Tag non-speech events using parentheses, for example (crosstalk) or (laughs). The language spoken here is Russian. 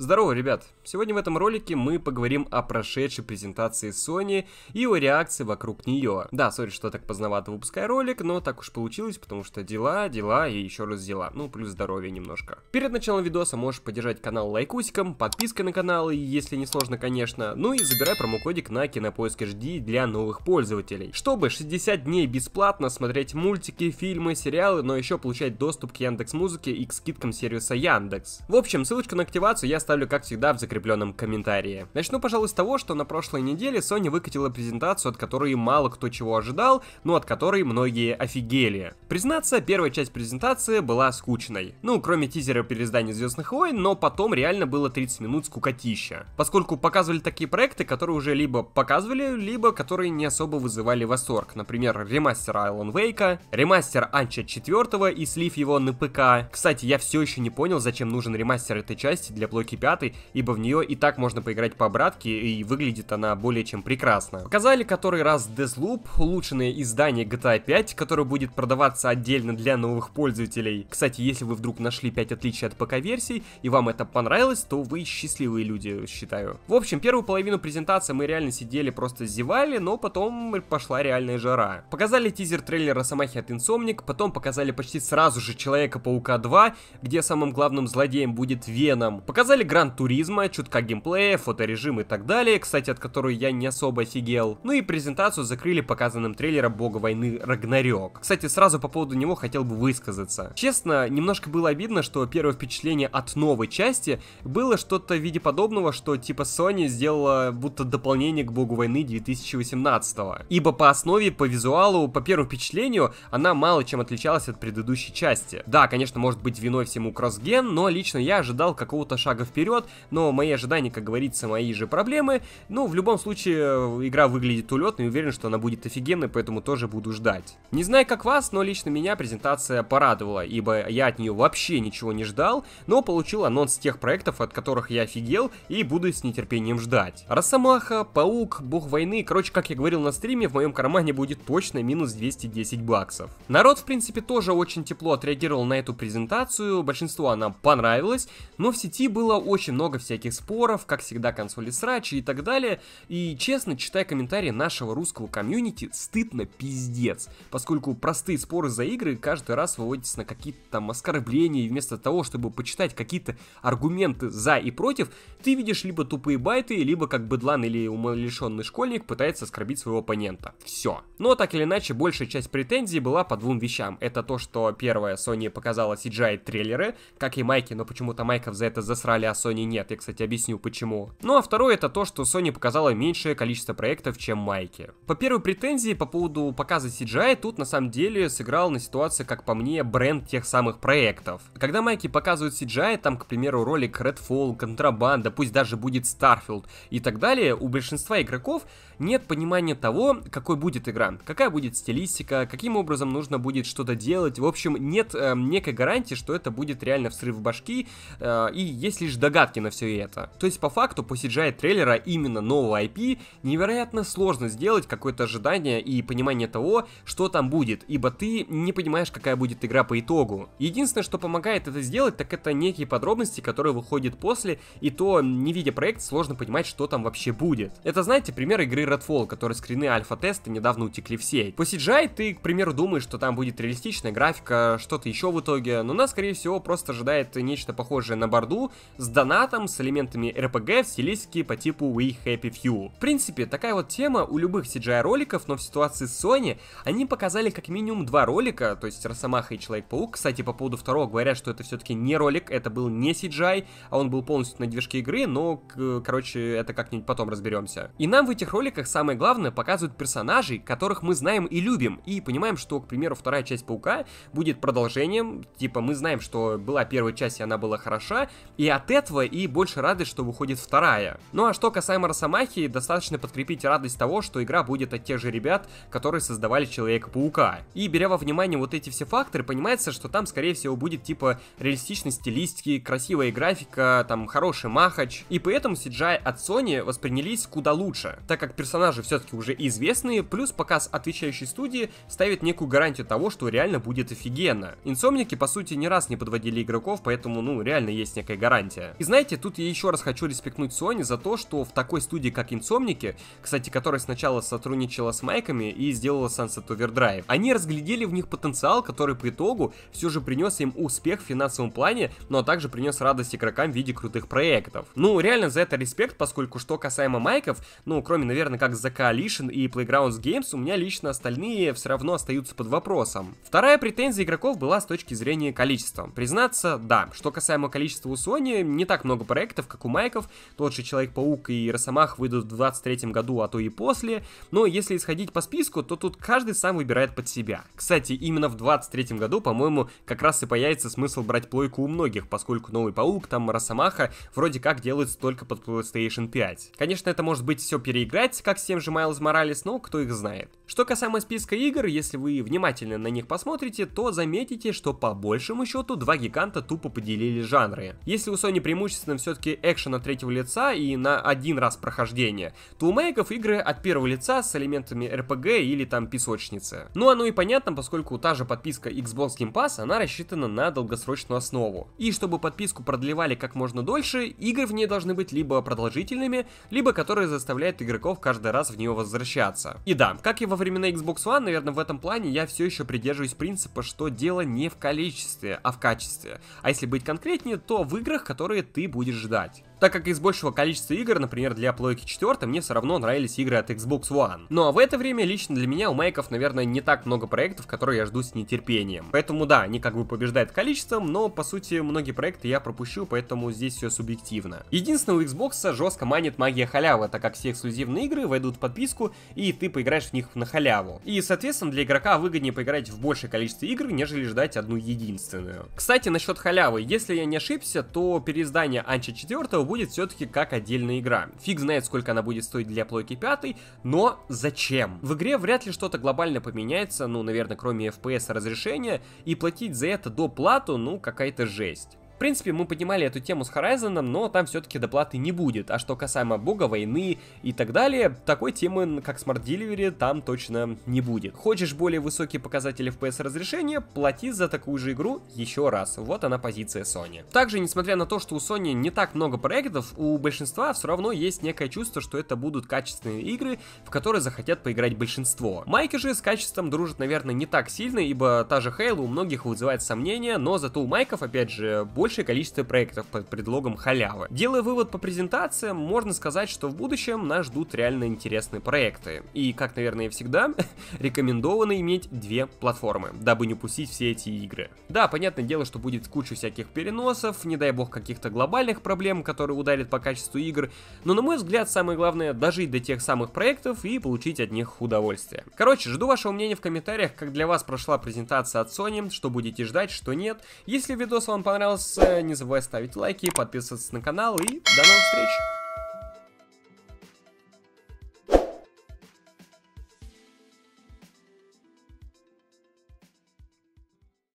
Здорово, ребят! Сегодня в этом ролике мы поговорим о прошедшей презентации Sony и о реакции вокруг нее. Да, сори, что так поздновато выпускаю ролик, но так уж получилось, потому что дела, дела и еще раз дела. Ну, плюс здоровье немножко. Перед началом видоса можешь поддержать канал лайкусиком, подпиской на канал, если не сложно, конечно. Ну и забирай промокодик на Кинопоиск HD для новых пользователей. Чтобы 60 дней бесплатно смотреть мультики, фильмы, сериалы, но еще получать доступ к Яндекс Музыке и к скидкам сервиса Яндекс. В общем, ссылочка на активацию я оставлю, как всегда, в закрепленном комментарии. Начну, пожалуй, с того, что на прошлой неделе Sony выкатила презентацию, от которой мало кто чего ожидал, но от которой многие офигели. Признаться, первая часть презентации была скучной. Ну, кроме тизера переиздания Звездных войн, но потом реально было 30 минут скукотища. Поскольку показывали такие проекты, которые уже либо показывали, либо которые не особо вызывали восторг. Например, ремастер Айлон Вейка, ремастер Анча 4 и слив его на ПК. Кстати, я все еще не понял, зачем нужен ремастер этой части для блоки пятой, ибо в нее и так можно поиграть по обратке, и выглядит она более чем прекрасно. Показали который раз Deathloop, улучшенное издание GTA 5, которое будет продаваться отдельно для новых пользователей. Кстати, если вы вдруг нашли 5 отличий от ПК-версий, и вам это понравилось, то вы счастливые люди, считаю. В общем, первую половину презентации мы реально сидели, просто зевали, но потом пошла реальная жара. Показали тизер трейлера Самахи от Insomniac, потом показали почти сразу же Человека-паука 2, где самым главным злодеем будет Веном. Показали Модель Гранд Туризма, чутка геймплея, фоторежим и так далее, кстати, от которой я не особо офигел. Ну и презентацию закрыли показанным трейлером Бога войны Рагнарёк. Кстати, сразу по поводу него хотел бы высказаться. Честно, немножко было обидно, что первое впечатление от новой части было что-то в виде подобного, что типа Sony сделала будто дополнение к Богу войны 2018 -го. Ибо по основе, по визуалу, по первому впечатлению, она мало чем отличалась от предыдущей части. Да, конечно, может быть виной всему кроссген, но лично я ожидал какого-то шага вперед, но мои ожидания, как говорится, мои же проблемы. Ну, в любом случае э, игра выглядит улетной, уверен, что она будет офигенной, поэтому тоже буду ждать. Не знаю, как вас, но лично меня презентация порадовала, ибо я от нее вообще ничего не ждал, но получил анонс тех проектов, от которых я офигел и буду с нетерпением ждать. Росомаха, Паук, Бог войны, короче, как я говорил на стриме, в моем кармане будет точно минус 210 баксов. Народ, в принципе, тоже очень тепло отреагировал на эту презентацию, большинство она понравилась, но в сети было очень много всяких споров, как всегда, консоли срачи и так далее. И честно, читая комментарии нашего русского комьюнити, стыдно пиздец, поскольку простые споры за игры каждый раз выводятся на какие-то там оскорбления, и вместо того, чтобы почитать какие-то аргументы за и против, ты видишь либо тупые байты, либо как быдлан или умалишенный школьник пытается оскорбить своего оппонента. Все. Но так или иначе, большая часть претензий была по двум вещам. Это то, что первое, Sony показала CGI-трейлеры, как и Майки, но почему-то Майков за это засрали а Sony нет. Я, кстати, объясню почему. Ну а второе это то, что Sony показала меньшее количество проектов, чем Майки. По первой претензии по поводу показа CGI тут на самом деле сыграл на ситуации, как по мне, бренд тех самых проектов. Когда Майки показывают CGI, там, к примеру, ролик Redfall, Контрабанда, пусть даже будет Starfield и так далее, у большинства игроков нет понимания того, какой будет игра, какая будет стилистика, каким образом нужно будет что-то делать. В общем, нет э, некой гарантии, что это будет реально взрыв башки, э, и есть лишь догадки на все это. То есть по факту по CGI трейлера именно нового IP невероятно сложно сделать какое-то ожидание и понимание того, что там будет, ибо ты не понимаешь, какая будет игра по итогу. Единственное, что помогает это сделать, так это некие подробности, которые выходят после, и то, не видя проект, сложно понимать, что там вообще будет. Это, знаете, пример игры Redfall, который скрины альфа-теста недавно утекли в сеть. По CGI ты, к примеру, думаешь, что там будет реалистичная графика, что-то еще в итоге, но нас, скорее всего, просто ожидает нечто похожее на борду с донатом, с элементами RPG в стилистике по типу We Happy Few. В принципе, такая вот тема у любых CGI роликов, но в ситуации с Sony они показали как минимум два ролика, то есть Росомаха и Человек-паук. Кстати, по поводу второго говорят, что это все-таки не ролик, это был не CGI, а он был полностью на движке игры, но, короче, это как-нибудь потом разберемся. И нам в этих роликах самое главное показывают персонажей, которых мы знаем и любим, и понимаем, что, к примеру, вторая часть Паука будет продолжением, типа мы знаем, что была первая часть и она была хороша, и от этого этого и больше рады, что выходит вторая. Ну а что касаемо Росомахи, достаточно подкрепить радость того, что игра будет от тех же ребят, которые создавали Человека-паука. И беря во внимание вот эти все факторы, понимается, что там скорее всего будет типа реалистичной стилистики, красивая графика, там хороший махач. И поэтому CGI от Sony воспринялись куда лучше, так как персонажи все-таки уже известные, плюс показ отвечающей студии ставит некую гарантию того, что реально будет офигенно. Инсомники по сути не раз не подводили игроков, поэтому ну реально есть некая гарантия. И знаете, тут я еще раз хочу респектнуть Sony за то, что в такой студии, как Insomniac, кстати, которая сначала сотрудничала с Майками и сделала Sunset Overdrive, они разглядели в них потенциал, который по итогу все же принес им успех в финансовом плане, но ну а также принес радость игрокам в виде крутых проектов. Ну, реально за это респект, поскольку что касаемо Майков, ну, кроме, наверное, как The Coalition и Playgrounds Games, у меня лично остальные все равно остаются под вопросом. Вторая претензия игроков была с точки зрения количества. Признаться, да, что касаемо количества у Sony, не так много проектов, как у Майков. Тот же Человек-паук и Росомах выйдут в 23 году, а то и после. Но если исходить по списку, то тут каждый сам выбирает под себя. Кстати, именно в 23 году, по-моему, как раз и появится смысл брать плойку у многих, поскольку новый паук, там Росомаха, вроде как делается только под PlayStation 5. Конечно, это может быть все переиграть, как с тем же Майлз Моралес, но кто их знает. Что касаемо списка игр, если вы внимательно на них посмотрите, то заметите, что по большему счету два гиганта тупо поделили жанры. Если у Sony фоне преимущественно все-таки экшен от третьего лица и на один раз прохождение, то у Майков игры от первого лица с элементами RPG или там песочницы. Ну оно и понятно, поскольку та же подписка Xbox Game Pass, она рассчитана на долгосрочную основу. И чтобы подписку продлевали как можно дольше, игры в ней должны быть либо продолжительными, либо которые заставляют игроков каждый раз в нее возвращаться. И да, как и во времена Xbox One, наверное, в этом плане я все еще придерживаюсь принципа, что дело не в количестве, а в качестве. А если быть конкретнее, то в играх, которые которые ты будешь ждать так как из большего количества игр, например, для плойки 4, мне все равно нравились игры от Xbox One. Но ну, а в это время лично для меня у Майков, наверное, не так много проектов, которые я жду с нетерпением. Поэтому да, они как бы побеждают количеством, но по сути многие проекты я пропущу, поэтому здесь все субъективно. Единственное, у Xbox жестко манит магия халявы, так как все эксклюзивные игры войдут в подписку, и ты поиграешь в них на халяву. И, соответственно, для игрока выгоднее поиграть в большее количество игр, нежели ждать одну единственную. Кстати, насчет халявы. Если я не ошибся, то переиздание Анча 4 будет все-таки как отдельная игра. Фиг знает, сколько она будет стоить для плойки 5, но зачем? В игре вряд ли что-то глобально поменяется, ну, наверное, кроме FPS разрешения, и платить за это доплату, ну, какая-то жесть принципе, мы поднимали эту тему с Horizon, но там все-таки доплаты не будет. А что касаемо бога, войны и так далее, такой темы, как Smart Delivery, там точно не будет. Хочешь более высокие показатели FPS разрешения, плати за такую же игру еще раз. Вот она позиция Sony. Также, несмотря на то, что у Sony не так много проектов, у большинства все равно есть некое чувство, что это будут качественные игры, в которые захотят поиграть большинство. Майки же с качеством дружат, наверное, не так сильно, ибо та же Halo у многих вызывает сомнения, но зато у Майков, опять же, больше большее количество проектов под предлогом халявы. Делая вывод по презентациям, можно сказать, что в будущем нас ждут реально интересные проекты. И, как, наверное, всегда, (laughs) рекомендовано иметь две платформы, дабы не упустить все эти игры. Да, понятное дело, что будет куча всяких переносов, не дай бог каких-то глобальных проблем, которые ударят по качеству игр, но, на мой взгляд, самое главное дожить до тех самых проектов и получить от них удовольствие. Короче, жду вашего мнения в комментариях, как для вас прошла презентация от Sony, что будете ждать, что нет. Если видос вам понравился, нравится, не забывай ставить лайки, подписываться на канал и до новых встреч!